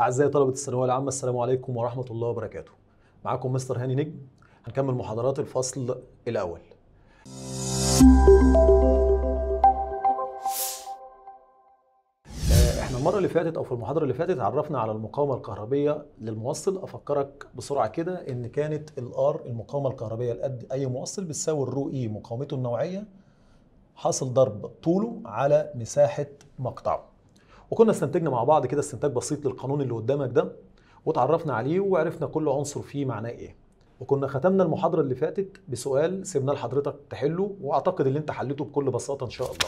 أعزائي طلبة الثانوية العامة السلام عليكم ورحمة الله وبركاته. معاكم مستر هاني نجم هنكمل محاضرات الفصل الأول. آه، احنا المرة اللي فاتت أو في المحاضرة اللي فاتت عرفنا على المقاومة الكهربية للموصل أفكرك بسرعة كده إن كانت الآر المقاومة الكهربية لقد أي موصل بتساوي الرو إي e، مقاومته النوعية حاصل ضرب طوله على مساحة مقطعه. وكنا استنتجنا مع بعض كده استنتاج بسيط للقانون اللي قدامك ده وتعرفنا عليه وعرفنا كل عنصر فيه معناه ايه وكنا ختمنا المحاضره اللي فاتت بسؤال سيبناه لحضرتك تحله واعتقد ان انت حليته بكل بساطه ان شاء الله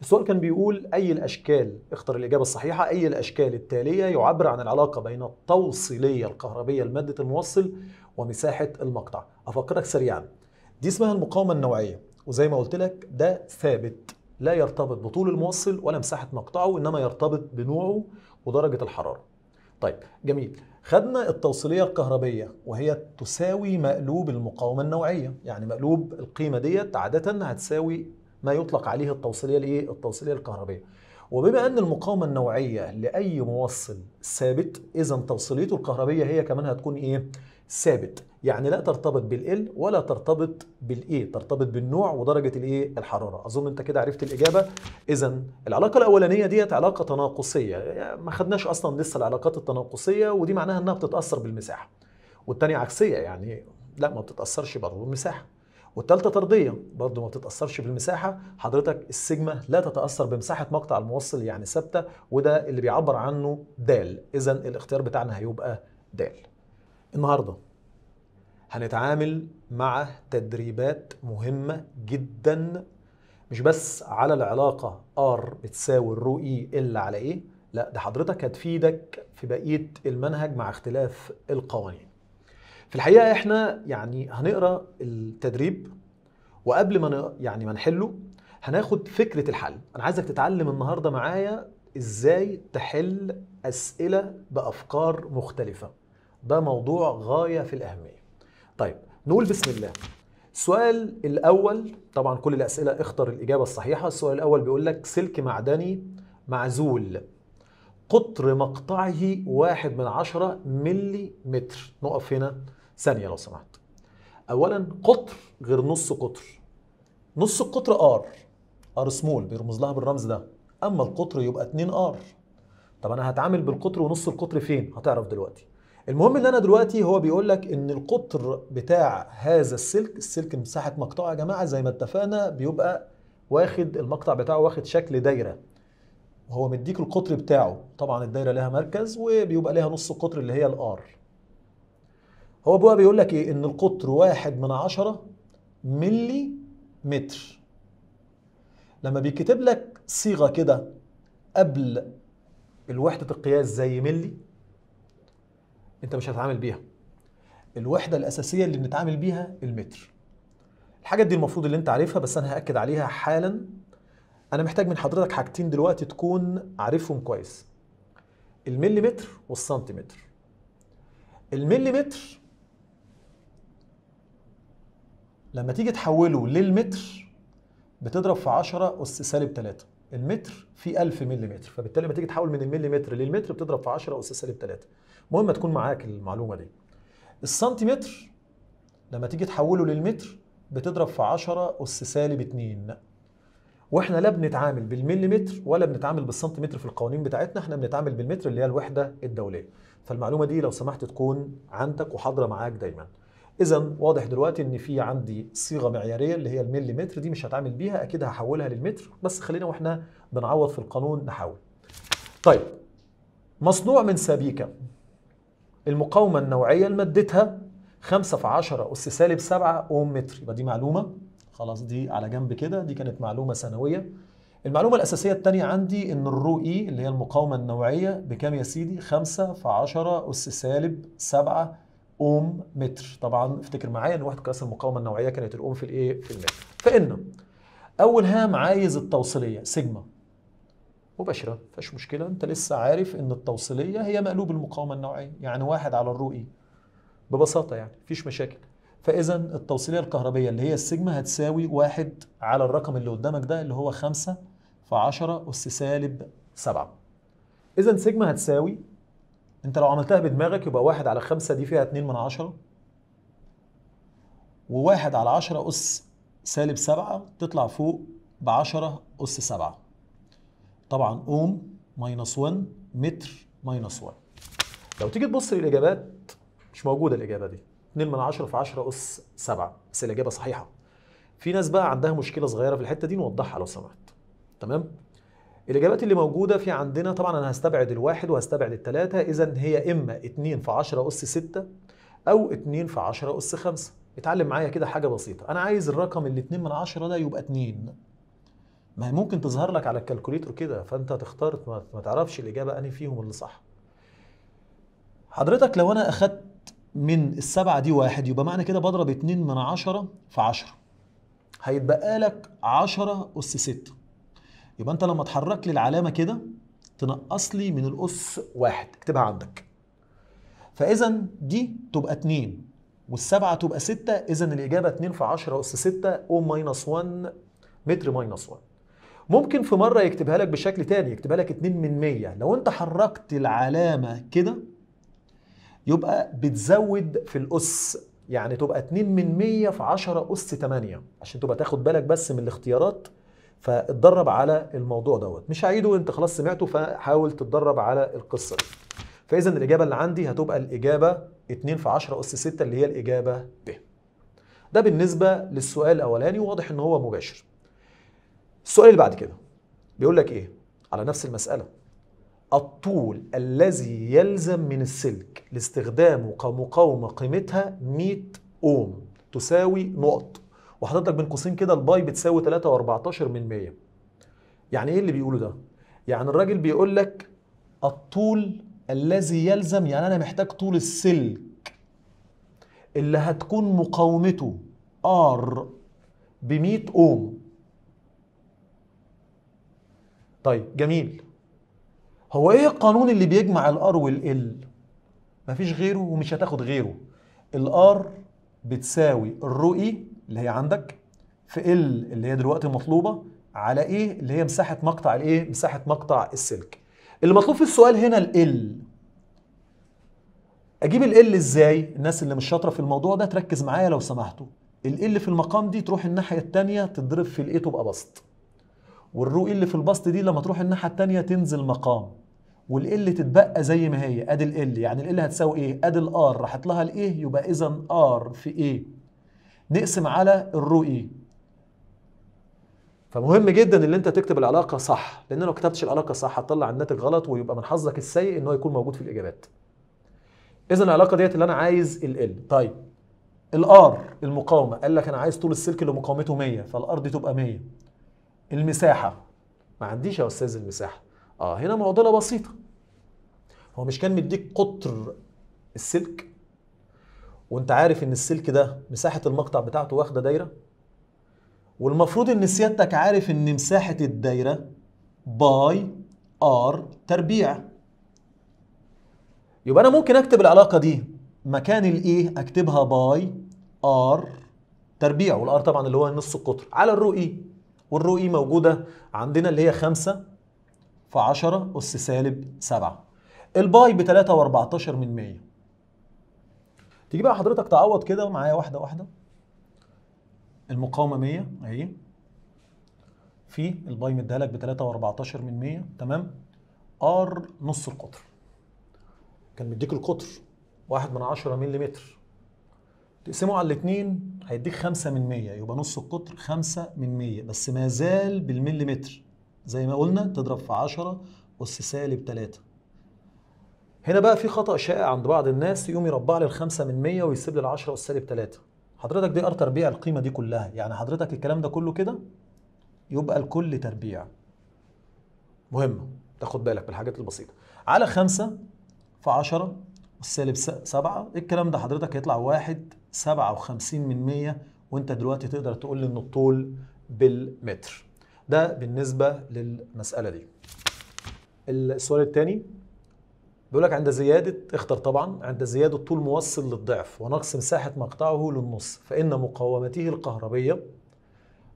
السؤال كان بيقول اي الاشكال اختر الاجابه الصحيحه اي الاشكال التاليه يعبر عن العلاقه بين التوصيليه الكهربيه لماده الموصل ومساحه المقطع افكرك سريعا دي اسمها المقاومه النوعيه وزي ما قلت لك ده ثابت لا يرتبط بطول الموصل ولا مساحة مقطعه إنما يرتبط بنوعه ودرجة الحرارة طيب جميل خدنا التوصيلية الكهربية وهي تساوي مقلوب المقاومة النوعية يعني مقلوب القيمة ديت عادة هتساوي ما يطلق عليه التوصيلية الايه التوصيلية الكهربية وبما ان المقاومة النوعية لأي موصل ثابت إذا توصيليته الكهربية هي كمان هتكون ايه ثابت يعني لا ترتبط بالال ولا ترتبط بالاي ترتبط بالنوع ودرجه الايه الحراره اظن انت كده عرفت الاجابه اذا العلاقه الاولانيه ديت علاقه تناقصيه يعني ما خدناش اصلا لسه العلاقات التناقصيه ودي معناها انها بتتاثر بالمساحه والثانيه عكسيه يعني لا ما بتتاثرش برضه بالمساحه والثالثه طرديه برضه ما بتتاثرش بالمساحه حضرتك السيجما لا تتاثر بمساحه مقطع الموصل يعني ثابته وده اللي بيعبر عنه د اذا الاختيار بتاعنا هيبقى د النهارده هنتعامل مع تدريبات مهمة جدا مش بس على العلاقة R بتساوي الرو إي إلا على إيه لا ده حضرتك هتفيدك في بقية المنهج مع اختلاف القوانين في الحقيقة احنا يعني هنقرأ التدريب وقبل ما يعني ما نحله هناخد فكرة الحل أنا عايزك تتعلم النهاردة معايا إزاي تحل أسئلة بأفكار مختلفة ده موضوع غايه في الاهميه طيب نقول بسم الله السؤال الاول طبعا كل الاسئله اختر الاجابه الصحيحه السؤال الاول بيقول لك سلك معدني معزول قطر مقطعه واحد من عشرة ملي متر نقف هنا ثانية لو سمحت أولا قطر غير نص قطر نص القطر ار ار سمول بيرمز لها بالرمز ده أما القطر يبقى 2 ار طب أنا هتعامل بالقطر ونص القطر فين هتعرف دلوقتي المهم ان انا دلوقتي هو بيقول لك ان القطر بتاع هذا السلك السلك مساحه مقطعه يا جماعه زي ما اتفقنا بيبقى واخد المقطع بتاعه واخد شكل دايره وهو مديك القطر بتاعه طبعا الدايره لها مركز وبيبقى لها نص القطر اللي هي الار هو بقى بيقول لك ايه ان القطر واحد من عشرة ملي متر لما بيكتب لك صيغه كده قبل الوحده القياس زي ملي انت مش هتعامل بيها الوحده الاساسيه اللي بنتعامل بيها المتر الحاجات دي المفروض اللي انت عارفها بس انا هاكد عليها حالا انا محتاج من حضرتك حاجتين دلوقتي تكون عارفهم كويس المليمتر والسنتيمتر المليمتر لما تيجي تحوله للمتر بتضرب في 10 اس سالب 3 المتر فيه 1000 مليمتر فبالتالي لما تيجي تحول من المليمتر للمتر بتضرب في 10 اس سالب 3 مهم تكون معاك المعلومه دي السنتيمتر لما تيجي تحوله للمتر بتضرب في 10 اس سالب 2 واحنا لا بنتعامل بالمليمتر ولا بنتعامل بالسنتيمتر في القوانين بتاعتنا احنا بنتعامل بالمتر اللي هي الوحده الدوليه فالمعلومه دي لو سمحت تكون عندك وحاضره معاك دايما اذا واضح دلوقتي ان في عندي صيغه معياريه اللي هي المليمتر دي مش هتعامل بيها اكيد هحولها للمتر بس خلينا واحنا بنعوض في القانون نحاول طيب مصنوع من سبيكه المقاومة النوعية لمادتها 5 في 10 أس سالب 7 أوم متر يبقى دي معلومة خلاص دي على جنب كده دي كانت معلومة ثانوية المعلومة الأساسية الثانية عندي إن الرو إي اللي هي المقاومة النوعية بكام يا سيدي؟ 5 في 10 أس سالب 7 أوم متر طبعا افتكر معايا إن وحدة قياس المقاومة النوعية كانت الأوم في الإيه؟ في المتر فإن أول هام عايز التوصيلية سيجما مباشره مفيهاش مشكله انت لسه عارف ان التوصيليه هي مقلوب المقاومه النوعيه يعني واحد على الرؤي ببساطه يعني مفيش مشاكل فاذا التوصيليه الكهربيه اللي هي السيجما هتساوي واحد على الرقم اللي قدامك ده اللي هو 5 في 10 اس سالب 7 اذا سيجما هتساوي انت لو عملتها بدماغك يبقى واحد على 5 دي فيها اتنين من عشرة وواحد على 10 اس سالب 7 تطلع فوق ب 10 اس 7 طبعا اوم ماينس 1 متر ماينس 1 لو تيجي تبص للاجابات مش موجوده الاجابه دي 2 من 10 في 10 اس 7 بس الاجابه صحيحه في ناس بقى عندها مشكله صغيره في الحته دي نوضحها لو سمحت تمام الاجابات اللي موجوده في عندنا طبعا انا هستبعد الواحد وهستبعد الثلاثه اذا هي اما 2 في 10 اس 6 او 2 في 10 اس 5 اتعلم معايا كده حاجه بسيطه انا عايز الرقم اللي 2 من 10 ده يبقى 2 ما هي ممكن تظهر لك على الكالكوليتر كده فانت تختار ما تعرفش الاجابه انهي فيهم اللي صح حضرتك لو انا اخدت من السبعه دي واحد يبقى معنى كده بضرب 2 من 10 في 10 هيتبقى لك 10 اس 6 يبقى انت لما تحرك لي العلامه كده تنقص لي من الاس واحد اكتبها عندك فاذا دي تبقى 2 والسبعه تبقى 6 اذا الاجابه 2 في 10 اس 6 او ماينس 1 متر ماينس 1 ممكن في مره يكتبها لك بشكل تاني يكتبها لك 2 من 100 لو انت حركت العلامه كده يبقى بتزود في الاس يعني تبقى 2 من 100 في 10 اس 8 عشان تبقى تاخد بالك بس من الاختيارات فاتدرب على الموضوع دوت مش هعيده انت خلاص سمعته فحاول تتدرب على القصه دي فاذا الاجابه اللي عندي هتبقى الاجابه 2 في 10 اس 6 اللي هي الاجابه ب ده بالنسبه للسؤال الاولاني وواضح ان هو مباشر السؤال اللي بعد كده بيقول لك ايه على نفس المساله الطول الذي يلزم من السلك لاستخدامه كمقاومه قيمتها 100 اوم تساوي نقط وحضرتك بين قوسين كده الباي بتساوي 3.14 من 100 يعني ايه اللي بيقوله ده يعني الراجل بيقول لك الطول الذي يلزم يعني انا محتاج طول السلك اللي هتكون مقاومته ار ب 100 اوم طيب جميل هو ايه القانون اللي بيجمع الار والال مفيش غيره ومش هتاخد غيره الار بتساوي الرو اي اللي هي عندك في ال اللي هي دلوقتي مطلوبه على ايه اللي هي مساحه مقطع الايه مساحه مقطع السلك اللي مطلوب في السؤال هنا ال اجيب ال ازاي الناس اللي مش شاطره في الموضوع ده تركز معايا لو سمحتوا ال في المقام دي تروح الناحيه الثانيه تضرب في الايه تبقى بسط والرو ال في البسط دي لما تروح الناحيه الثانيه تنزل مقام والال تتبقى زي ما هي ادي ال يعني ال هتساوي ايه ادي الار راحت لها الايه يبقى اذا ار في ايه نقسم على الرو اي فمهم جدا ان انت تكتب العلاقه صح لان لو ما كتبتش العلاقه صح هتطلع الناتج غلط ويبقى من حظك السيء ان هو يكون موجود في الاجابات اذا العلاقه ديت اللي انا عايز ال ال طيب الار المقاومه قال لك انا عايز طول السلك اللي مقاومته 100 فالار دي تبقى 100 المساحه ما عنديش يا استاذ المساحه اه هنا معضله بسيطه هو مش كان مديك قطر السلك وانت عارف ان السلك ده مساحه المقطع بتاعته واخده دايره والمفروض ان سيادتك عارف ان مساحه الدايره باي ار تربيع يبقى انا ممكن اكتب العلاقه دي مكان الايه اكتبها باي ار تربيع والار طبعا اللي هو نص القطر على الرو إيه والرؤي موجودة عندنا اللي هي 5 في 10 أس سالب 7 الباي ب 3.14 من 100 تيجي بقى حضرتك تعوض كده معايا واحدة واحدة المقاومة 100 أهي في الباي مديها لك ب 3.14 من 100 تمام ار نص القطر كان مديك القطر واحد من عشرة ملم تقسمه على الاثنين هيديك 5 من 100 يبقى نص القطر 5 من 100 بس ما زال بالمليمتر زي ما قلنا تضرب في 10 أس سالب 3 هنا بقى في خطأ شائع عند بعض الناس يقوم يربع لي ال 5 من 100 ويسيب لي ال 10 أس سالب 3 حضرتك دي ار تربيع القيمة دي كلها يعني حضرتك الكلام ده كله كده يبقى الكل تربيع مهمة تاخد بالك بالحاجات البسيطة على 5 في 10 سالب 7 الكلام ده حضرتك هيطلع 1 57 وانت دلوقتي تقدر تقول لي ان الطول بالمتر ده بالنسبة للمسألة دي السؤال الثاني بيقول لك عند زيادة اختر طبعا عند زيادة طول موصل للضعف ونقص مساحة مقطعه للنص فإن مقاومته الكهربية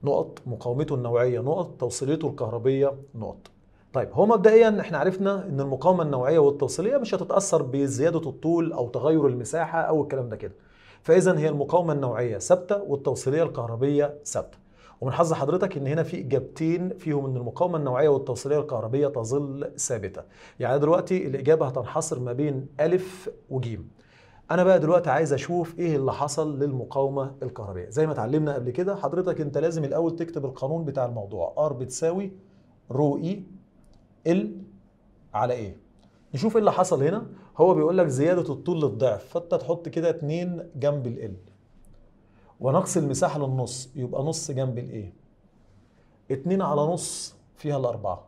نقط مقاومته النوعية نقط توصيلته الكهربية نقط طيب هو مبدئيا احنا عرفنا ان المقاومة النوعية والتوصيلية مش هتتأثر بزيادة الطول او تغير المساحة او الكلام ده كده فاذا هي المقاومه النوعيه ثابته والتوصيليه الكهربيه ثابته ومن حظ حضرتك ان هنا في اجابتين فيهم ان المقاومه النوعيه والتوصيليه الكهربيه تظل ثابته يعني دلوقتي الاجابه هتنحصر ما بين الف وجيم انا بقى دلوقتي عايز اشوف ايه اللي حصل للمقاومه الكهربيه زي ما اتعلمنا قبل كده حضرتك انت لازم الاول تكتب القانون بتاع الموضوع ار بتساوي رو اي ال على ايه نشوف ايه اللي حصل هنا هو بيقول لك زياده الطول للضعف فانت تحط كده اتنين جنب ال ونقص المساحه للنص يبقى نص جنب الايه اتنين على نص فيها الاربعه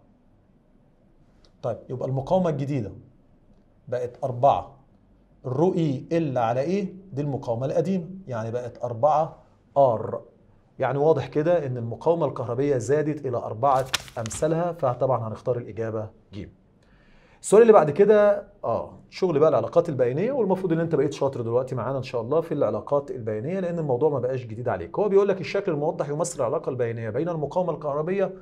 طيب يبقى المقاومه الجديده بقت اربعة الرو اي e، ال على ايه دي المقاومه القديمه يعني بقت اربعة ار يعني واضح كده ان المقاومه الكهربيه زادت الى اربعه امثالها فطبعا هنختار الاجابه ج السؤال اللي بعد كده اه شغل بقى العلاقات البيانيه والمفروض ان انت بقيت شاطر دلوقتي معانا ان شاء الله في العلاقات البيانيه لان الموضوع ما بقاش جديد عليك هو بيقول لك الشكل الموضح يمثل العلاقه البيانيه بين المقاومه الكهربيه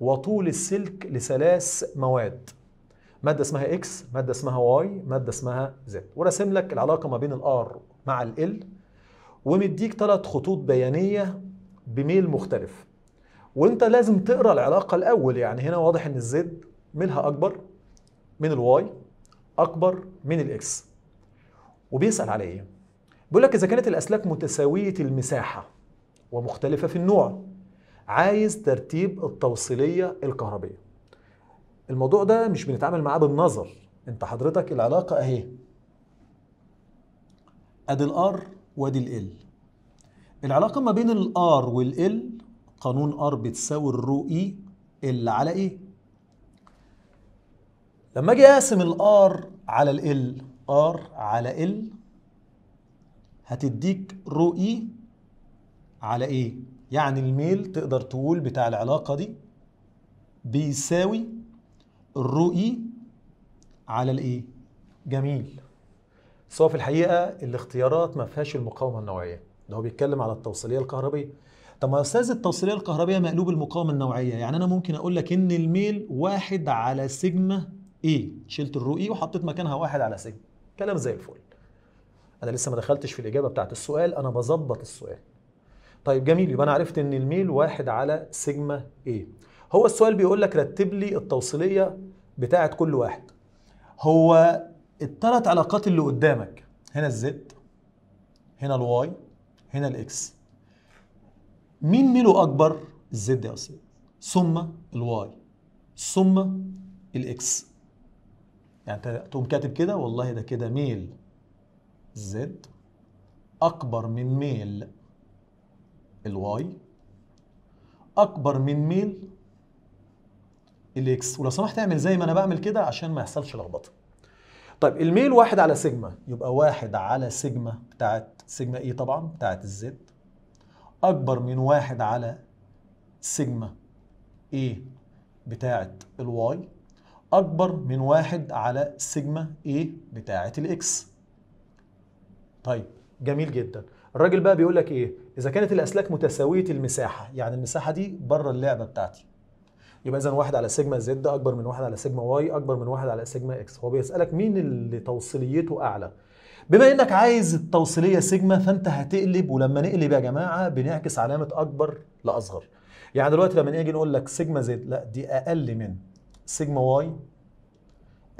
وطول السلك لثلاث مواد ماده اسمها اكس ماده اسمها واي ماده اسمها زد وراسم لك العلاقه ما بين الار مع ال ومديك ثلاث خطوط بيانيه بميل مختلف وانت لازم تقرا العلاقه الاول يعني هنا واضح ان الزد ميلها اكبر من الواي اكبر من الاكس وبيسال على ايه بيقول لك اذا كانت الاسلاك متساويه المساحه ومختلفه في النوع عايز ترتيب التوصيليه الكهربيه الموضوع ده مش بنتعامل معاه بالنظر انت حضرتك العلاقه اهي ادي الار وادي ال العلاقه ما بين الار والال قانون ار بتساوي الرو اي e ال على ايه لما اجي اقسم الار على ال ار على ال هتديك رو اي e على ايه يعني الميل تقدر تقول بتاع العلاقه دي بيساوي الرو اي e على الايه جميل بس هو في الحقيقه الاختيارات ما فيهاش المقاومه النوعيه ده هو بيتكلم على التوصيليه الكهربيه طب يا استاذ التوصيليه الكهربيه مقلوب المقاومه النوعيه يعني انا ممكن اقول لك ان الميل واحد على سيجما اي شلت الرو اي وحطيت مكانها واحد على سي كلام زي الفل انا لسه ما دخلتش في الاجابه بتاعت السؤال انا بظبط السؤال طيب جميل يبقى انا عرفت ان الميل واحد على سيجما ايه هو السؤال بيقول لك رتب لي التوصيليه بتاعه كل واحد هو الثلاث علاقات اللي قدامك هنا الزد هنا الواي هنا الاكس مين ميله اكبر الزد يا استاذ ثم الواي ثم الاكس يعني تقوم كاتب كده والله ده كده ميل زد اكبر من ميل الواي اكبر من ميل الاكس ولو سمحت اعمل زي ما انا بعمل كده عشان ما يحصلش لخبطه طيب الميل واحد على سيجما يبقى واحد على سيجما بتاعت سيجما اي e طبعا بتاعت الزد اكبر من واحد على سيجما اي e بتاعت الواي أكبر من واحد على سيجما A بتاعة الإكس طيب جميل جدا الراجل بقى بيقول لك إيه إذا كانت الأسلاك متساوية المساحة يعني المساحة دي بره اللعبة بتاعتي يبقى إذا واحد على سيجما زد أكبر من واحد على سيجما واي أكبر من واحد على سيجما إكس هو بيسألك مين اللي توصيليته أعلى بما انك عايز التوصيليه سيجما فانت هتقلب ولما نقلب يا جماعه بنعكس علامه اكبر لاصغر يعني دلوقتي لما نيجي نقول لك سيجما زد لا دي اقل من سيجما واي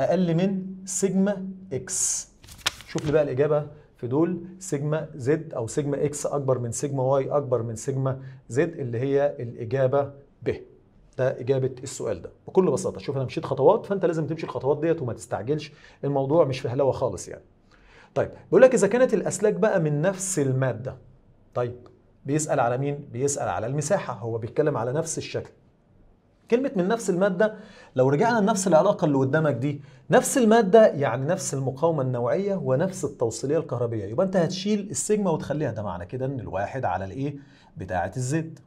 اقل من سيجما اكس شوف لي بقى الاجابه في دول سيجما زد او سيجما اكس اكبر من سيجما واي اكبر من سيجما زد اللي هي الاجابه ب ده اجابه السؤال ده بكل بساطه شوف انا مشيت خطوات فانت لازم تمشي الخطوات ديت وما تستعجلش الموضوع مش في هلاوه خالص يعني طيب بيقول لك اذا كانت الاسلاك بقى من نفس الماده طيب بيسال على مين بيسال على المساحه هو بيتكلم على نفس الشكل كلمة من نفس المادة لو رجعنا لنفس العلاقة اللي قدامك دي نفس المادة يعني نفس المقاومة النوعية ونفس التوصيلية الكهربية يبقى أنت هتشيل السيجما وتخليها ده معنى كده إن الواحد على الإيه بتاعة الزد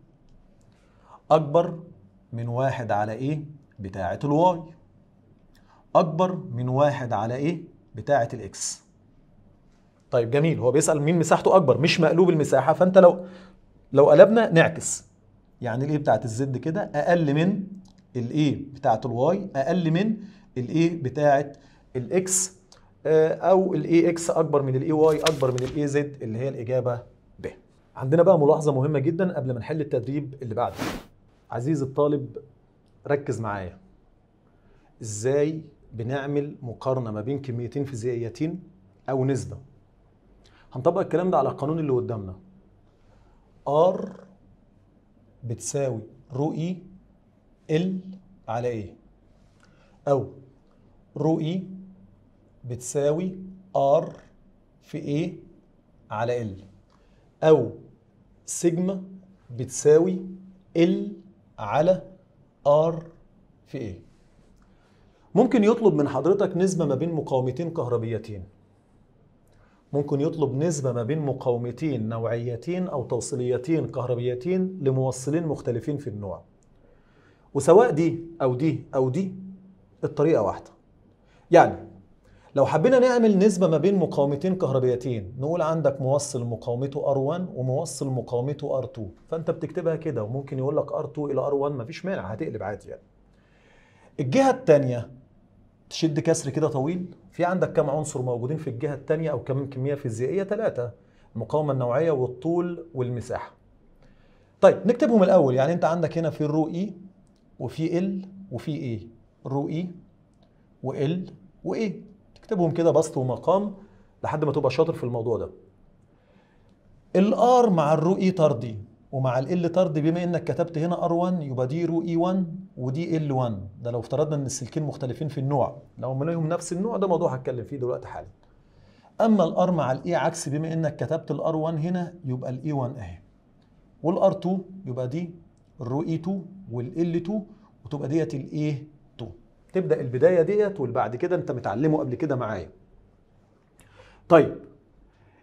أكبر من واحد على إيه بتاعة الواي أكبر من واحد على إيه بتاعة الإكس طيب جميل هو بيسأل مين مساحته أكبر مش مقلوب المساحة فأنت لو لو قلبنا نعكس يعني الايه بتاعت الزد كده اقل من الايه بتاعت الواي اقل من الايه بتاعت الاكس آه، او الاي اكس اكبر من الاي واي اكبر من الاي زد اللي هي الاجابه ب. عندنا بقى ملاحظه مهمه جدا قبل ما نحل التدريب اللي بعده. عزيزي الطالب ركز معايا. ازاي بنعمل مقارنه ما بين كميتين فيزيائيتين او نسبه. هنطبق الكلام ده على القانون اللي قدامنا. ار بتساوي رو اي ال على ايه او رو اي بتساوي ار في ايه على ال او سيجما بتساوي ال على ار في ايه ممكن يطلب من حضرتك نسبة ما بين مقاومتين كهربيتين ممكن يطلب نسبة ما بين مقاومتين نوعيتين أو توصيليتين كهربيتين لموصلين مختلفين في النوع وسواء دي أو دي أو دي الطريقة واحدة يعني لو حبينا نعمل نسبة ما بين مقاومتين كهربيتين نقول عندك موصل مقاومته R1 وموصل مقاومته R2 فأنت بتكتبها كده وممكن يقول لك R2 إلى R1 مفيش مانع هتقلب عادي يعني الجهة الثانية تشد كسر كده طويل في عندك كم عنصر موجودين في الجهه الثانيه او كم كميه فيزيائيه ثلاثه المقاومه النوعيه والطول والمساحه طيب نكتبهم الاول يعني انت عندك هنا في الرو اي e وفي ال وفي اي الرو اي e وال وايه تكتبهم كده بسط ومقام لحد ما تبقى شاطر في الموضوع ده الار مع الرو اي e طردي ومع ال طرد بما انك كتبت هنا R1 يبقى دي رو E1 ودي L1 ده لو افترضنا ان السلكين مختلفين في النوع لو لهم نفس النوع ده موضوع هتكلم فيه دلوقتي حالا اما الار مع الاي e عكس بما انك كتبت الار 1 هنا يبقى الاي 1 e اهي والار 2 يبقى دي الرو اي 2 l 2 وتبقى ديت الاي 2 e تبدا البدايه ديت والبعد كده انت متعلمه قبل كده معايا طيب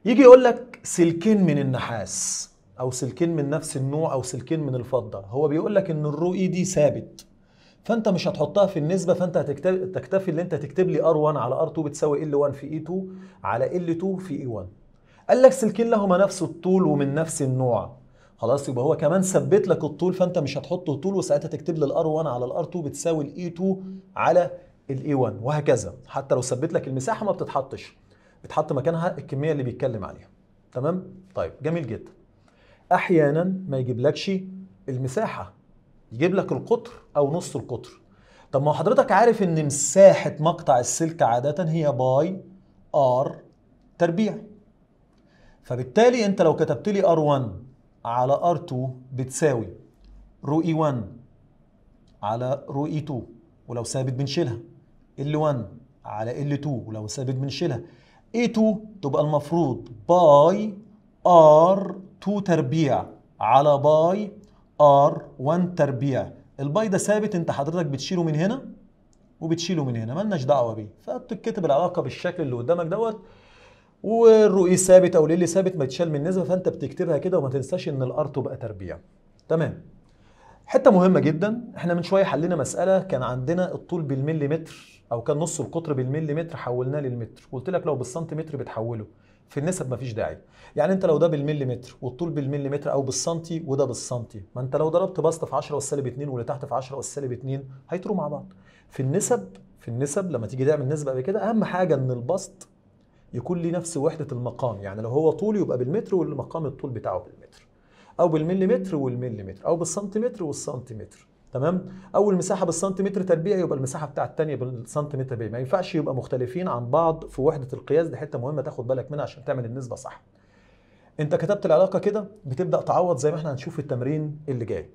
يجي يقول لك سلكين من النحاس او سلكين من نفس النوع او سلكين من الفضه هو بيقول لك ان الرو اي دي ثابت فانت مش هتحطها في النسبه فانت هتكتفي ان انت تكتب لي ار1 على ار2 بتساوي ال1 في اي 2 على ال2 في اي 1 قال لك سلكين لهما نفس الطول ومن نفس النوع خلاص يبقى هو كمان ثبت لك الطول فانت مش هتحط طول وساعتها تكتب لي الار1 على الار2 بتساوي الاي2 على الاي1 وهكذا حتى لو ثبت لك المساحه ما بتتحطش بتحط مكانها الكميه اللي بيتكلم عليها تمام طيب جميل جدا احيانا ما يجيبلكش المساحه يجيب لك القطر او نص القطر طب ما حضرتك عارف ان مساحه مقطع السلك عاده هي باي ار تربيع فبالتالي انت لو كتبت لي ار1 على ار2 بتساوي رو اي 1 على رو اي 2 ولو ثابت بنشيلها ال 1 على ال 2 ولو ثابت بنشيلها اي 2 تبقى المفروض باي ار 2 تربيع على باي ار 1 تربيع الباي ده ثابت انت حضرتك بتشيله من هنا وبتشيله من هنا مالناش دعوه بيه فبتتكتب العلاقه بالشكل اللي قدامك دوت والرؤي ثابت او اللي ثابت ما يتشال من النسبه فانت بتكتبها كده وما تنساش ان الار تبقى تربيع تمام حته مهمه جدا احنا من شويه حلينا مساله كان عندنا الطول بالمليمتر او كان نص القطر بالمليمتر حولناه للمتر قلت لك لو بالسنتيمتر بتحوله في النسب مفيش داعي يعني انت لو ده بالمليمتر والطول بالمليمتر او بالسنتي وده بالسنتي ما انت لو ضربت بسط في 10 والسالب 2 واللي تحت في 10 والسالب 2 هيطروا مع بعض في النسب في النسب لما تيجي تعمل نسبه قبل كده اهم حاجه ان البسط يكون ليه نفس وحده المقام يعني لو هو طول يبقى بالمتر والمقام الطول بتاعه بالمتر او بالمليمتر والمليمتر او بالسنتيمتر والسنتيمتر تمام اول مساحه بالسنتيمتر تربيع يبقى المساحه بتاعه الثانيه بالسنتيمتر تربيع ما ينفعش يبقى مختلفين عن بعض في وحده القياس دي حته مهمه تاخد بالك منها عشان تعمل النسبه صح انت كتبت العلاقه كده بتبدا تعوض زي ما احنا هنشوف في التمرين اللي جاي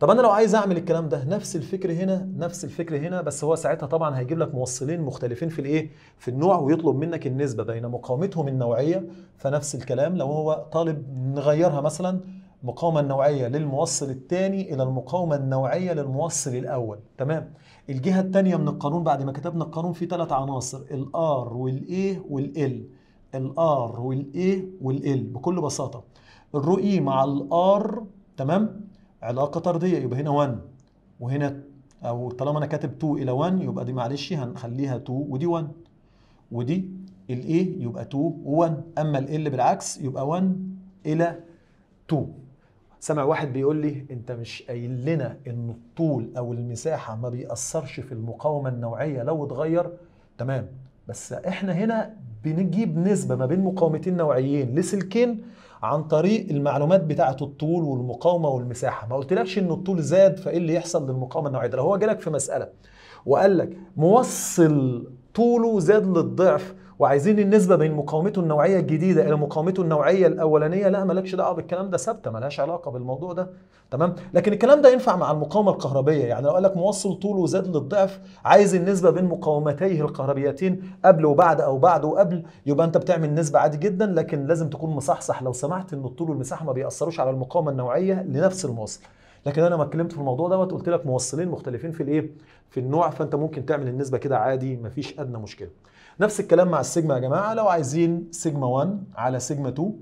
طب انا لو عايز اعمل الكلام ده نفس الفكر هنا نفس الفكر هنا بس هو ساعتها طبعا هيجيب لك موصلين مختلفين في الايه في النوع ويطلب منك النسبه بين مقاومتهم النوعيه فنفس الكلام لو هو طالب نغيرها مثلا المقاومة النوعية للموصل الثاني إلى المقاومة النوعية للموصل الأول تمام الجهة الثانية من القانون بعد ما كتبنا القانون فيه ثلاث عناصر الار والاي والال الار والاي والال بكل بساطة الرو اي مع الار تمام علاقة طردية يبقى هنا 1 وهنا او طالما انا كاتب 2 الى 1 يبقى دي معلش هنخليها 2 ودي 1 ودي الايه يبقى 2 و1 اما ال بالعكس يبقى 1 الى 2 سمع واحد بيقول لي انت مش قايل لنا ان الطول او المساحه ما بيأثرش في المقاومه النوعيه لو اتغير تمام بس احنا هنا بنجيب نسبه ما بين مقاومتين نوعيين لسلكين عن طريق المعلومات بتاعه الطول والمقاومه والمساحه ما قلتلكش ان الطول زاد فايه اللي يحصل للمقاومه النوعيه ده لو هو جالك في مساله وقال لك موصل طوله زاد للضعف وعايزين النسبه بين مقاومته النوعيه الجديده الى مقاومته النوعيه الاولانيه لا مالكش دعوه بالكلام ده ثابته مالهاش علاقه بالموضوع ده تمام لكن الكلام ده ينفع مع المقاومه الكهربيه يعني لو قال لك موصل طوله زاد للضعف عايز النسبه بين مقاومتيه الكهربيتين قبل وبعد او بعد وقبل يبقى انت بتعمل نسبه عادي جدا لكن لازم تكون مصحصح لو سمحت ان الطول والمساحه ما بيأثروش على المقاومه النوعيه لنفس الموصل لكن انا ما اتكلمت في الموضوع دوت قلت لك موصلين مختلفين في الايه في النوع فانت ممكن تعمل النسبه كده عادي مفيش ادنى مشكله نفس الكلام مع السيجما يا جماعه لو عايزين سيجما 1 على سيجما 2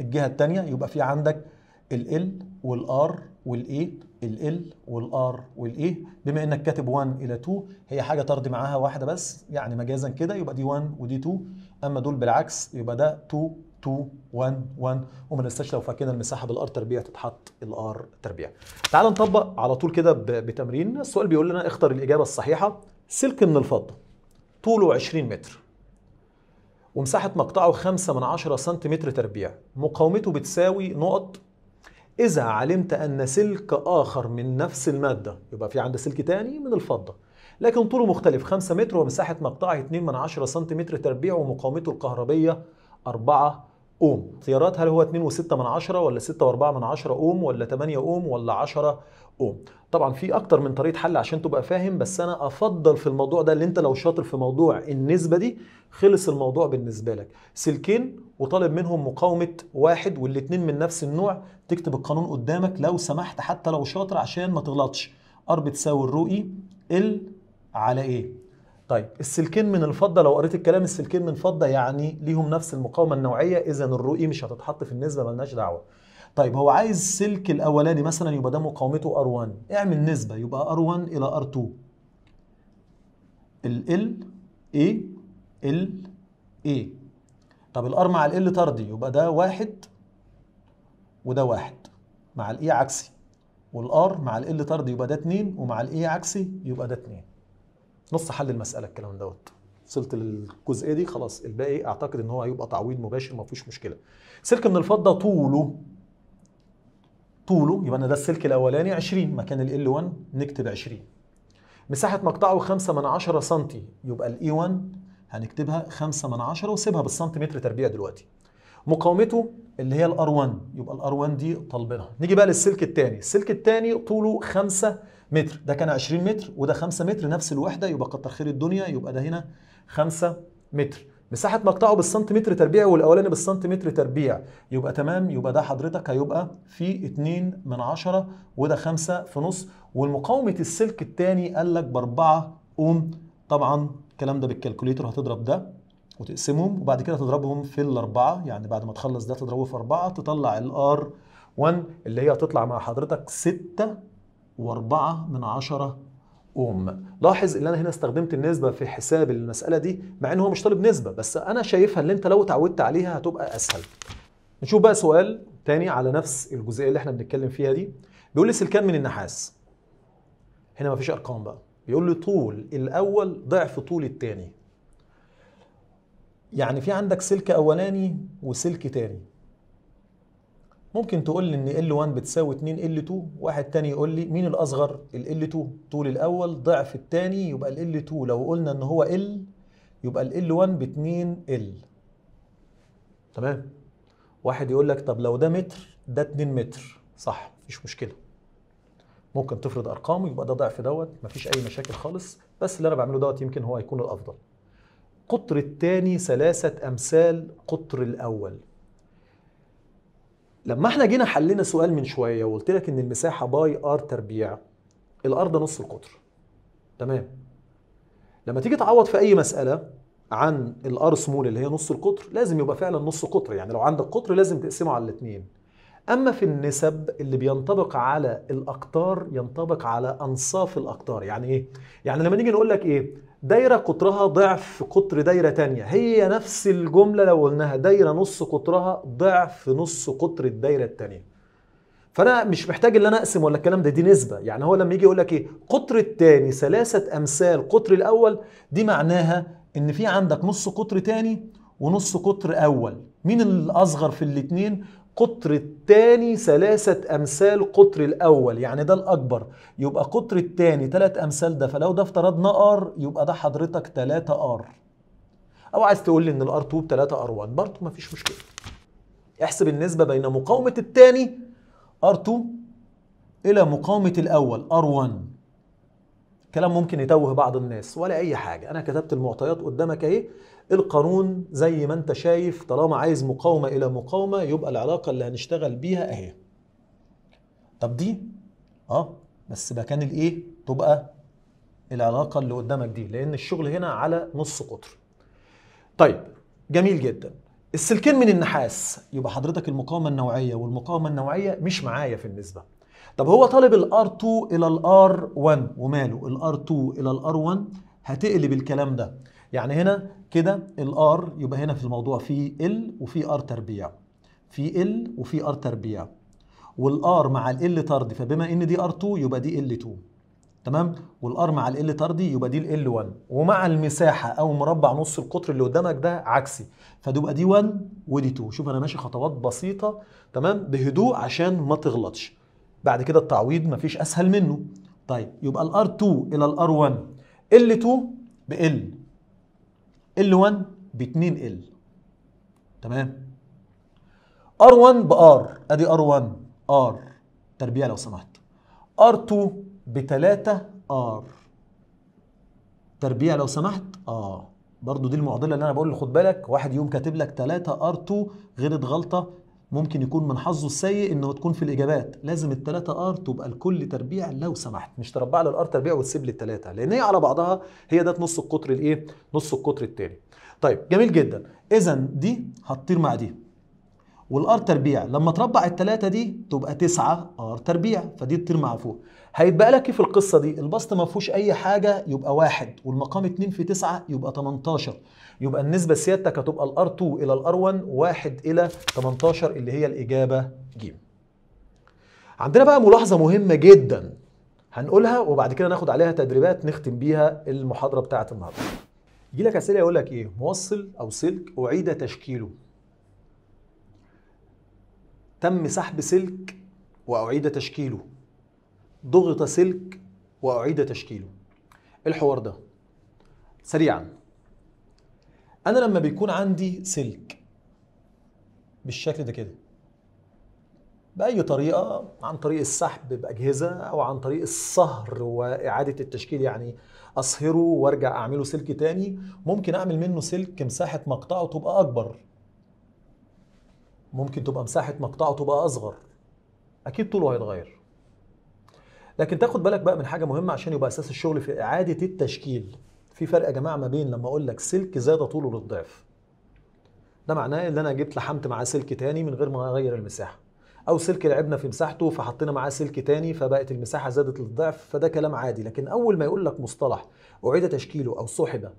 الجهه الثانيه يبقى في عندك ال والار والاي ال والار والاي بما انك كاتب 1 الى 2 هي حاجه ترضي معاها واحده بس يعني مجازا كده يبقى دي 1 ودي 2 اما دول بالعكس يبقى ده 2 2 1 1 وما ننساش لو فاكينا المساحه بالار تربيع تتحط الار تربيع. تعال نطبق على طول كده بتمرين السؤال بيقول لنا اختر الاجابه الصحيحه سلك من الفضه طوله 20 متر ومساحة مقطعه 5 من 10 سنتيمتر تربيع مقاومته بتساوي نقط إذا علمت أن سلك آخر من نفس المادة يبقى في عند سلك تاني من الفضة لكن طوله مختلف 5 متر ومساحة مقطعه 2 من 10 سنتيمتر تربيع ومقاومته الكهربية 4 اوم خيارات هل هو 2.6 من عشرة ولا 6.4 من عشرة اوم ولا 8 اوم ولا 10 اوم طبعا في اكتر من طريقه حل عشان تبقى فاهم بس انا افضل في الموضوع ده اللي انت لو شاطر في موضوع النسبه دي خلص الموضوع بالنسبه لك سلكين وطالب منهم مقاومه واحد والاتنين من نفس النوع تكتب القانون قدامك لو سمحت حتى لو شاطر عشان ما تغلطش ار بتساوي الرو اي ال على ايه طيب السلكين من الفضه لو قريت الكلام السلكين من فضه يعني ليهم نفس المقاومه النوعيه اذا الرؤي مش هتتحط في النسبه ملناش دعوه طيب هو عايز السلك الاولاني مثلا يبقى ده مقاومته ار1 اعمل نسبه يبقى ار1 الى ار2 ال ال اي ال اي طب الار مع ال طردي يبقى ده واحد وده واحد مع الاي عكسي والار مع ال طردي يبقى ده اتنين ومع الاي عكسي يبقى ده اتنين نص حل المساله الكلام دوت وصلت للجزئيه دي خلاص الباقي اعتقد ان هو هيبقى تعويض مباشر ما فيهوش مشكله سلك من الفضه طوله طوله يبقى انا ده السلك الاولاني 20 مكان ال 1 نكتب 20 مساحه مقطعه 5 من 10 سم يبقى ال 1 e هنكتبها 5 من 10 وسيبها بالسنتيمتر تربيع دلوقتي مقاومته اللي هي الار 1 يبقى الار 1 دي طالبينها نيجي بقى للسلك الثاني السلك الثاني طوله 5 متر ده كان 20 متر وده 5 متر نفس الوحده يبقى كتر خير الدنيا يبقى ده هنا 5 متر مساحه مقطعه بالسنتيمتر تربيع والاولاني بالسنتيمتر تربيع يبقى تمام يبقى ده حضرتك هيبقى في 2 من 10 وده 5 في نص والمقاومه السلك الثاني قال لك ب 4 اوم طبعا الكلام ده بالكالكوليتر هتضرب ده وتقسمهم وبعد كده تضربهم في الاربعه يعني بعد ما تخلص ده تضربه في اربعه تطلع الار 1 اللي هي هتطلع مع حضرتك 6 واربعة من عشرة أم لاحظ ان انا هنا استخدمت النسبة في حساب المسألة دي مع ان هو مش طالب نسبة بس انا شايفها ان انت لو اتعودت عليها هتبقى اسهل نشوف بقى سؤال تاني على نفس الجزئية اللي احنا بنتكلم فيها دي بيقول لي سلكان من النحاس هنا مفيش ارقام بقى بيقول لي طول الاول ضعف طول التاني يعني في عندك سلك اولاني وسلك تاني ممكن تقول لي ان ال1 بتساوي 2 ال2 واحد تاني يقول لي مين الاصغر ال2 طول الاول ضعف التاني يبقى ال2 لو قلنا ان هو ال يبقى ال1 ب 2 ال تمام واحد يقول لك طب لو ده متر ده 2 متر صح مفيش مشكله ممكن تفرض ارقام يبقى ده ضعف دوت مفيش اي مشاكل خالص بس اللي انا بعمله دوت يمكن هو هيكون الافضل قطر الثاني ثلاثه امثال قطر الاول لما احنا جينا حلينا سؤال من شويه وقلت لك ان المساحه باي ار تربيع الار ده نص القطر تمام لما تيجي تعوض في اي مساله عن الار سمول اللي هي نص القطر لازم يبقى فعلا نص قطر يعني لو عندك قطر لازم تقسمه على الاثنين اما في النسب اللي بينطبق على الاقطار ينطبق على انصاف الاقطار يعني ايه يعني لما نيجي نقول لك ايه دايرة قطرها ضعف قطر دايرة تانية هي نفس الجملة لو قلناها دايرة نص قطرها ضعف نص قطر الدايرة التانية فانا مش محتاج ان انا اقسم ولا الكلام ده دي نسبه يعني هو لما يجي يقول لك ايه قطر الثاني ثلاثه امثال قطر الاول دي معناها ان في عندك نص قطر تاني ونص قطر اول مين الاصغر في الاثنين قطر الثاني ثلاثة أمثال قطر الأول يعني ده الأكبر يبقى قطر الثاني ثلاث أمثال ده فلو ده افترضنا ار يبقى ده حضرتك 3 ار أو عايز تقول لي إن الار 2 بـ 3 ار 1 برضه مفيش مشكلة احسب النسبة بين مقاومة الثاني ار 2 إلى مقاومة الأول ار 1 كلام ممكن يتوه بعض الناس ولا اي حاجه انا كتبت المعطيات قدامك اهي القانون زي ما انت شايف طالما عايز مقاومه الى مقاومه يبقى العلاقه اللي هنشتغل بيها اهي طب دي اه بس مكان الايه تبقى العلاقه اللي قدامك دي لان الشغل هنا على نص قطر طيب جميل جدا السلكين من النحاس يبقى حضرتك المقاومه النوعيه والمقاومه النوعيه مش معايا في النسبه طب هو طالب الار 2 الى الار 1 وماله الار 2 الى الار 1 هتقلب الكلام ده يعني هنا كده الار يبقى هنا في الموضوع في ال وفي ار تربيع في ال وفي ار تربيع والار مع ال طرد فبما ان دي ار 2 يبقى دي ال 2 تمام والار مع ال طردي يبقى دي ال 1 ومع المساحه او مربع نص القطر اللي قدامك ده عكسي فتبقى دي 1 ودي 2 شوف انا ماشي خطوات بسيطه تمام بهدوء عشان ما تغلطش بعد كده التعويض مفيش اسهل منه طيب يبقى الار 2 الى الار 1 ال 2 بال ال ال 1 ب 2 ال تمام ار 1 بار ادي ار 1 ار تربيع لو سمحت ار 2 ب 3 ار تربيع لو سمحت اه برضو دي المعضله اللي انا بقول خد بالك واحد يوم كاتب لك 3 ار 2 غلط غلطه ممكن يكون من حظه السيء انه تكون في الاجابات لازم التلاتة ار تبقى لكل تربيع لو سمحت مش تربع الار تربيع وتسيب لي التلاتة لان هي على بعضها هي ده نص القطر الايه نص القطر الثاني طيب جميل جدا اذا دي هتطير مع دي والار تربيع لما تربع التلاتة دي تبقى 9 ار تربيع فدي تطير مع فوق هيتبقى لك إيه في القصه دي البسط ما فيهوش اي حاجه يبقى واحد والمقام 2 في 9 يبقى 18 يبقى النسبه سيادتك هتبقى الار 2 الى الار 1 1 الى 18 اللي هي الاجابه ج عندنا بقى ملاحظه مهمه جدا هنقولها وبعد كده ناخد عليها تدريبات نختم بيها المحاضره بتاعه النهارده يجي لك اسئله يقول لك ايه موصل او سلك اعيد تشكيله تم سحب سلك واعيد تشكيله ضغط سلك وأعيد تشكيله الحوار ده سريعا أنا لما بيكون عندي سلك بالشكل ده كده بأي طريقة عن طريق السحب بأجهزة أو عن طريق الصهر وإعادة التشكيل يعني أصهره وأرجع أعمله سلك تاني ممكن أعمل منه سلك مساحة مقطعه تبقى أكبر ممكن تبقى مساحة مقطعه تبقى أصغر أكيد طوله هيتغير لكن تاخد بالك بقى من حاجه مهمه عشان يبقى اساس الشغل في اعاده التشكيل في فرق يا جماعه ما بين لما اقول لك سلك زاد طوله للضعف ده معناه ان انا جبت لحمت معاه سلك تاني من غير ما اغير المساحه او سلك لعبنا في مساحته فحطينا معاه سلك تاني فبقت المساحه زادت للضعف فده كلام عادي لكن اول ما يقول لك مصطلح اعيد تشكيله او سحب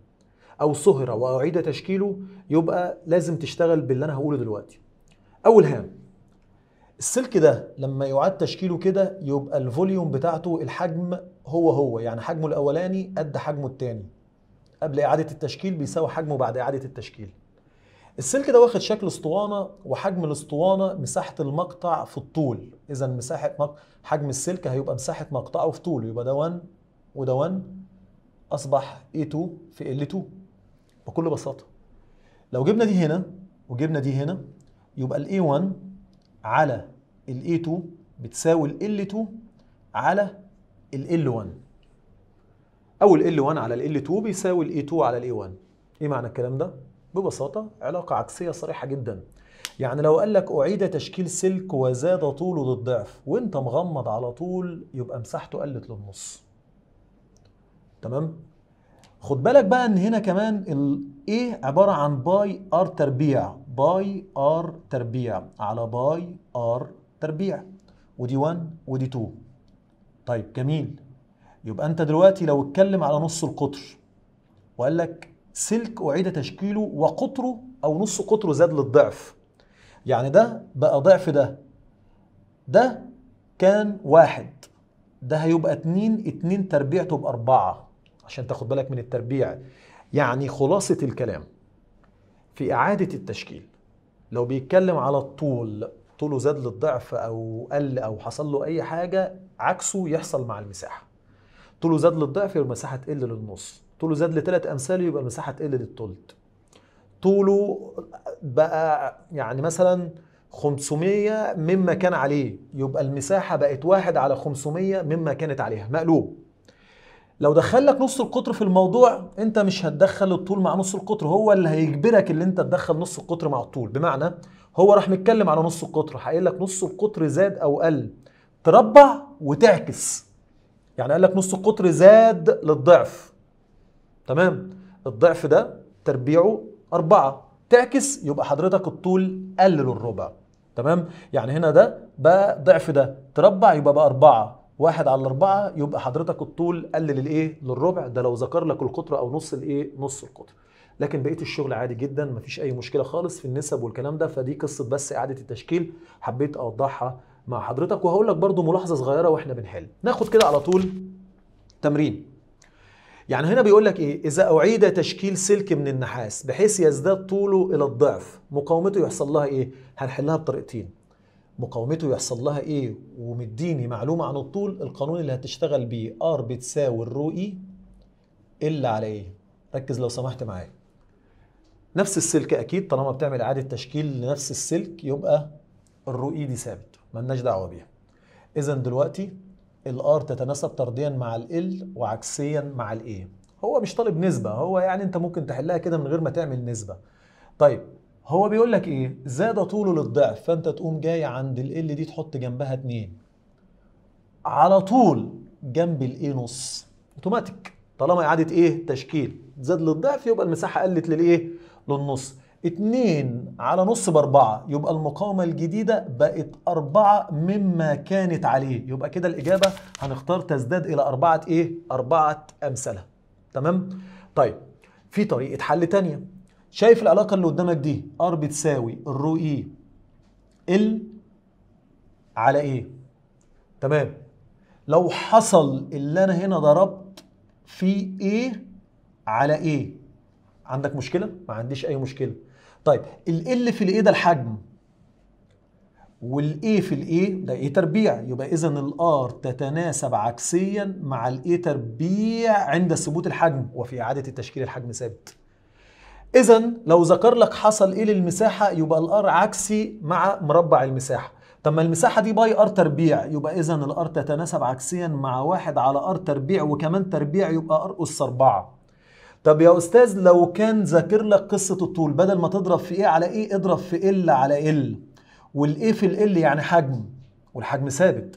او صهره واعيد تشكيله يبقى لازم تشتغل باللي انا هقوله دلوقتي اول هام السلك ده لما يعاد تشكيله كده يبقى الفوليوم بتاعته الحجم هو هو يعني حجمه الاولاني قد حجمه الثاني قبل اعاده التشكيل بيساوي حجمه بعد اعاده التشكيل السلك ده واخد شكل اسطوانه وحجم الاسطوانه مساحه المقطع في الطول اذا مساحه مق... حجم السلك هيبقى مساحه مقطعه في طوله يبقى ده 1 وده 1 اصبح A2 في L2 بكل بساطه لو جبنا دي هنا وجبنا دي هنا يبقى ال A1 على ال A2 بتساوي ال L2 على ال L1 أو ال L1 على ال L2 بيساوي ال A2 على ال A1 إيه معنى الكلام ده؟ ببساطة علاقة عكسية صريحة جدا يعني لو قال لك أعيد تشكيل سلك وزاد طوله للضعف وأنت مغمض على طول يبقى مساحته قلت للنص تمام؟ خد بالك بقى ان هنا كمان ال A عبارة عن باي ار تربيع باي ار تربيع على باي ار تربيع ودي 1 ودي 2 طيب جميل يبقى انت دلوقتي لو اتكلم على نص القطر وقال لك سلك اعيد تشكيله وقطره او نص قطره زاد للضعف يعني ده بقى ضعف ده ده كان واحد ده هيبقى اتنين اتنين تربيعته باربعة عشان تاخد بالك من التربيع يعني خلاصة الكلام في اعادة التشكيل لو بيتكلم على الطول طوله زاد للضعف او قل او حصل له اي حاجه عكسه يحصل مع المساحه طوله زاد للضعف يبقى المساحه تقل للنص طوله زاد لثلاث امثال يبقى المساحه تقل للثلث طوله بقى يعني مثلا 500 مما كان عليه يبقى المساحة بقت واحد على 500 مما كانت عليها مقلوب لو دخل لك نص القطر في الموضوع انت مش هتدخل الطول مع نص القطر هو اللي هيجبرك اللي انت تدخل نص القطر مع الطول بمعنى هو راح متكلم على نص القطر هيقول لك نص القطر زاد او قل تربع وتعكس يعني قال لك نص القطر زاد للضعف تمام الضعف ده تربيعه أربعة تعكس يبقى حضرتك الطول قل للربع تمام يعني هنا ده بقى ضعف ده تربع يبقى بقى أربعة واحد على الأربعة يبقى حضرتك الطول قل للإيه للربع ده لو ذكر لك القطر أو نص الإيه نص القطر لكن بقيه الشغل عادي جدا مفيش اي مشكله خالص في النسب والكلام ده فدي قصه بس اعاده التشكيل حبيت اوضحها مع حضرتك وهقول لك برده ملاحظه صغيره واحنا بنحل ناخد كده على طول تمرين يعني هنا بيقول لك ايه اذا اعيد تشكيل سلك من النحاس بحيث يزداد طوله الى الضعف مقاومته يحصل لها ايه هنحلها بطريقتين مقاومته يحصل لها ايه ومديني معلومه عن الطول القانون اللي هتشتغل بيه ار بتساوي الرو اي الا على ايه ركز لو سمحت معايا نفس السلك اكيد طالما بتعمل اعاده تشكيل لنفس السلك يبقى الرو دي ثابت ملناش دعوه بيها اذا دلوقتي الار تتناسب طرديا مع ال وعكسيا مع الاي هو مش طالب نسبه هو يعني انت ممكن تحلها كده من غير ما تعمل نسبه طيب هو بيقول لك ايه زاد طوله للضعف فانت تقوم جاي عند ال دي تحط جنبها اتنين على طول جنب الاي نص اوتوماتيك طالما اعاده ايه تشكيل زاد للضعف يبقى المساحه قلت للايه للنص 2 على نص بأربعة يبقى المقاومة الجديدة بقت أربعة مما كانت عليه يبقى كده الإجابة هنختار تزداد إلى أربعة إيه؟ أربعة أمثلة تمام؟ طيب في طريقة حل تانية شايف العلاقة اللي قدامك دي ار بتساوي الرو إي e ال على إيه؟ تمام لو حصل اللي أنا هنا ضربت في إيه على إيه عندك مشكله ما عنديش اي مشكله طيب ال في الايه ده الحجم والاي في الاي ده ايه تربيع يبقى اذا الار تتناسب عكسيا مع الاي تربيع عند ثبوت الحجم وفي اعاده التشكيل الحجم ثابت اذا لو ذكر لك حصل ايه للمساحه يبقى الار عكسي مع مربع المساحه طب ما المساحه دي باي ار تربيع يبقى اذا الار تتناسب عكسيا مع واحد على ار تربيع وكمان تربيع يبقى ار اس 4 طب يا استاذ لو كان ذاكر لك قصه الطول بدل ما تضرب في ايه على ايه اضرب في ال على ال والايه في ال يعني حجم والحجم ثابت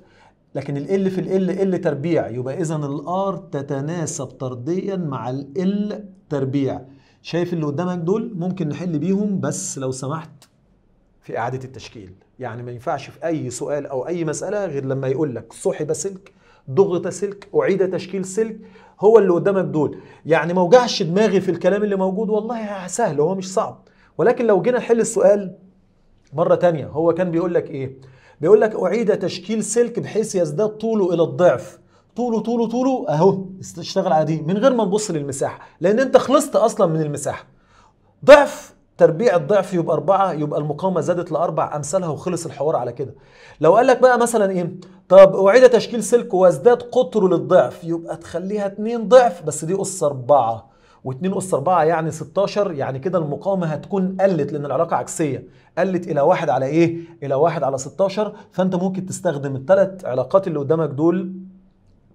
لكن ال في ال ال تربيع يبقى اذا الار تتناسب طرديا مع ال تربيع شايف اللي قدامك دول ممكن نحل بيهم بس لو سمحت في اعاده التشكيل يعني ما ينفعش في اي سؤال او اي مساله غير لما يقول لك صحب سلك ضغط سلك اعيد تشكيل سلك هو اللي قدامك دول يعني ما وجعش دماغي في الكلام اللي موجود والله سهل هو مش صعب ولكن لو جينا نحل السؤال مرة تانية هو كان بيقول لك ايه بيقول لك اعيد تشكيل سلك بحيث يزداد طوله الى الضعف طوله طوله طوله اهو اشتغل على دي من غير ما نبص للمساحه لان انت خلصت اصلا من المساحه ضعف تربيع الضعف يبقى أربعة يبقى المقاومة زادت لأربع أمثالها وخلص الحوار على كده لو قال لك بقى مثلا إيه طب اعيد تشكيل سلك وازداد قطره للضعف يبقى تخليها 2 ضعف بس دي اس 4 و2 اس 4 يعني 16 يعني كده المقاومه هتكون قلت لان العلاقه عكسيه قلت الى 1 على ايه الى 1 على 16 فانت ممكن تستخدم الثلاث علاقات اللي قدامك دول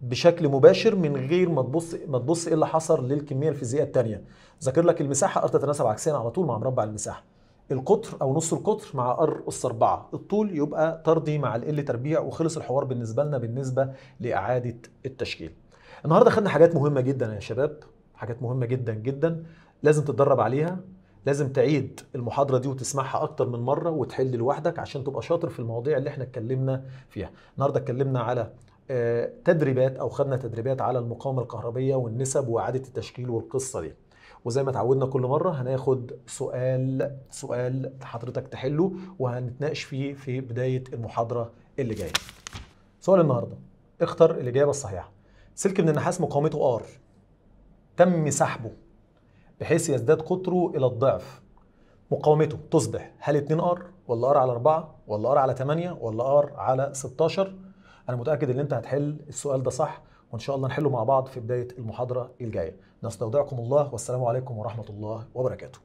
بشكل مباشر من غير ما تبص ما تبص ايه اللي حصل للكميه الفيزيائيه الثانيه ذاكر لك المساحه ار تتناسب عكسيا على طول مع مربع المساحه القطر او نص القطر مع ار اس 4 الطول يبقى طردي مع ال تربيع وخلص الحوار بالنسبه لنا بالنسبه لاعاده التشكيل النهارده خدنا حاجات مهمه جدا يا شباب حاجات مهمه جدا جدا لازم تتدرب عليها لازم تعيد المحاضرة دي وتسمعها أكتر من مرة وتحل لوحدك عشان تبقى شاطر في المواضيع اللي احنا اتكلمنا فيها النهاردة اتكلمنا على آه، تدريبات أو خدنا تدريبات على المقاومة الكهربية والنسب وإعادة التشكيل والقصة دي وزي ما اتعودنا كل مره هناخد سؤال سؤال حضرتك تحله وهنتناقش فيه في بدايه المحاضره اللي جايه. سؤال النهارده اختر الاجابه الصحيحه. سلك من النحاس مقاومته ار تم سحبه بحيث يزداد قطره الى الضعف مقاومته تصبح هل 2 ار ولا ار على 4 ولا ار على 8 ولا ار على 16 انا متاكد ان انت هتحل السؤال ده صح وان شاء الله نحله مع بعض في بدايه المحاضره الجايه نستودعكم الله والسلام عليكم ورحمه الله وبركاته